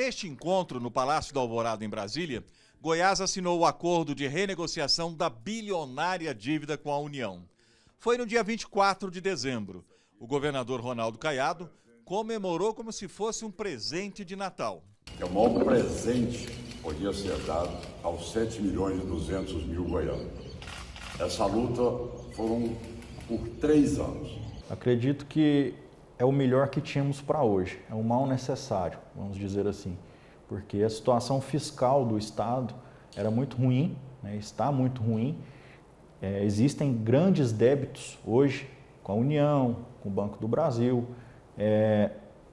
Neste encontro, no Palácio do Alvorado, em Brasília, Goiás assinou o acordo de renegociação da bilionária dívida com a União. Foi no dia 24 de dezembro. O governador Ronaldo Caiado comemorou como se fosse um presente de Natal. É o maior presente que podia ser dado aos 7 milhões e 200 mil goianos. Essa luta foram por três anos. Acredito que é o melhor que tínhamos para hoje, é o mal necessário, vamos dizer assim, porque a situação fiscal do Estado era muito ruim, né, está muito ruim. É, existem grandes débitos hoje com a União, com o Banco do Brasil, é,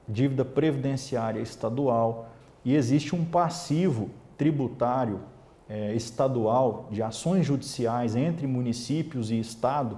dívida previdenciária estadual e existe um passivo tributário é, estadual de ações judiciais entre municípios e Estado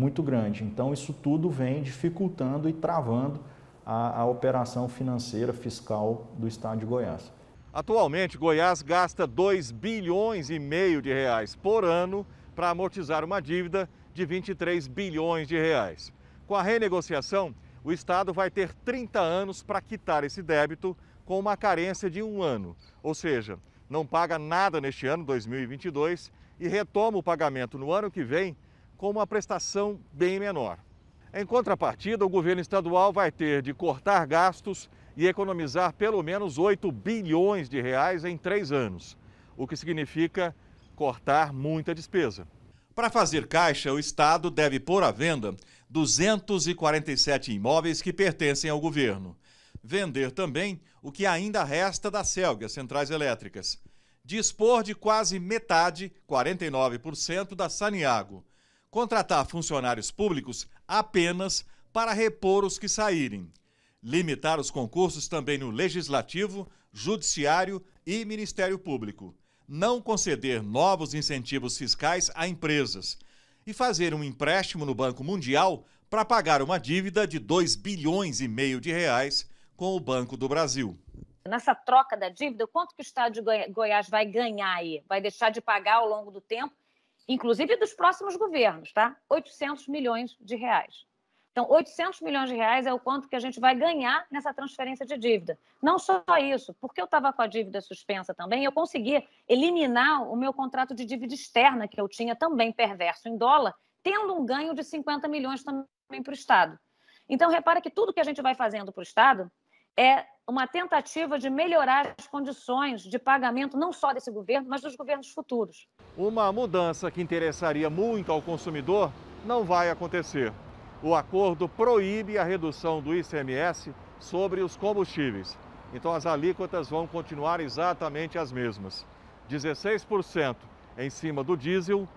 muito grande. Então, isso tudo vem dificultando e travando a, a operação financeira fiscal do Estado de Goiás. Atualmente, Goiás gasta 2 bilhões e meio de reais por ano para amortizar uma dívida de 23 bilhões de reais. Com a renegociação, o Estado vai ter 30 anos para quitar esse débito com uma carência de um ano, ou seja, não paga nada neste ano, 2022, e retoma o pagamento no ano que vem com uma prestação bem menor. Em contrapartida, o governo estadual vai ter de cortar gastos e economizar pelo menos 8 bilhões de reais em três anos, o que significa cortar muita despesa. Para fazer caixa, o Estado deve pôr à venda 247 imóveis que pertencem ao governo. Vender também o que ainda resta da CELG, as centrais elétricas. Dispor de quase metade, 49%, da Saniago contratar funcionários públicos apenas para repor os que saírem. Limitar os concursos também no Legislativo, Judiciário e Ministério Público. Não conceder novos incentivos fiscais a empresas. E fazer um empréstimo no Banco Mundial para pagar uma dívida de 2 bilhões e meio de reais com o Banco do Brasil. Nessa troca da dívida, quanto que o Estado de Goiás vai ganhar aí? Vai deixar de pagar ao longo do tempo inclusive dos próximos governos, tá? 800 milhões de reais. Então, 800 milhões de reais é o quanto que a gente vai ganhar nessa transferência de dívida. Não só isso, porque eu estava com a dívida suspensa também, eu consegui eliminar o meu contrato de dívida externa, que eu tinha também perverso em dólar, tendo um ganho de 50 milhões também para o Estado. Então, repara que tudo que a gente vai fazendo para o Estado é uma tentativa de melhorar as condições de pagamento, não só desse governo, mas dos governos futuros. Uma mudança que interessaria muito ao consumidor não vai acontecer. O acordo proíbe a redução do ICMS sobre os combustíveis. Então, as alíquotas vão continuar exatamente as mesmas: 16% em cima do diesel,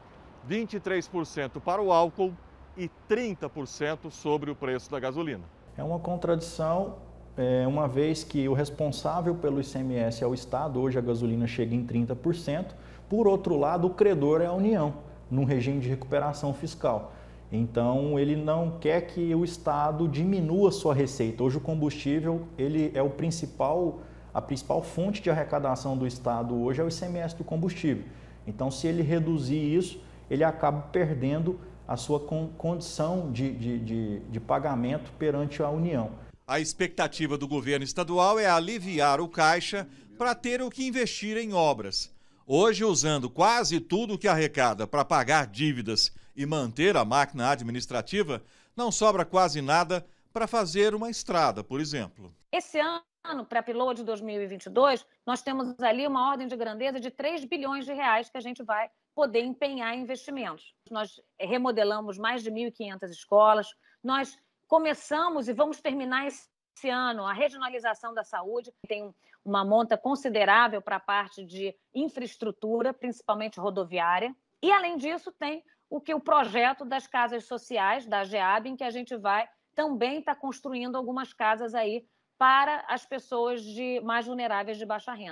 23% para o álcool e 30% sobre o preço da gasolina. É uma contradição é, uma vez que o responsável pelo ICMS é o Estado, hoje a gasolina chega em 30%, por outro lado, o credor é a União, num regime de recuperação fiscal. Então, ele não quer que o Estado diminua sua receita. Hoje, o combustível ele é o principal, a principal fonte de arrecadação do Estado hoje é o ICMS do combustível. Então, se ele reduzir isso, ele acaba perdendo a sua condição de, de, de, de pagamento perante a União. A expectativa do governo estadual é aliviar o caixa para ter o que investir em obras. Hoje, usando quase tudo que arrecada para pagar dívidas e manter a máquina administrativa, não sobra quase nada para fazer uma estrada, por exemplo. Esse ano, para a Piloa de 2022, nós temos ali uma ordem de grandeza de 3 bilhões de reais que a gente vai poder empenhar em investimentos. Nós remodelamos mais de 1.500 escolas, nós começamos e vamos terminar esse ano, a regionalização da saúde tem uma monta considerável para a parte de infraestrutura, principalmente rodoviária. E, além disso, tem o que o projeto das casas sociais, da GEAB, em que a gente vai também está construindo algumas casas aí para as pessoas de mais vulneráveis de baixa renda.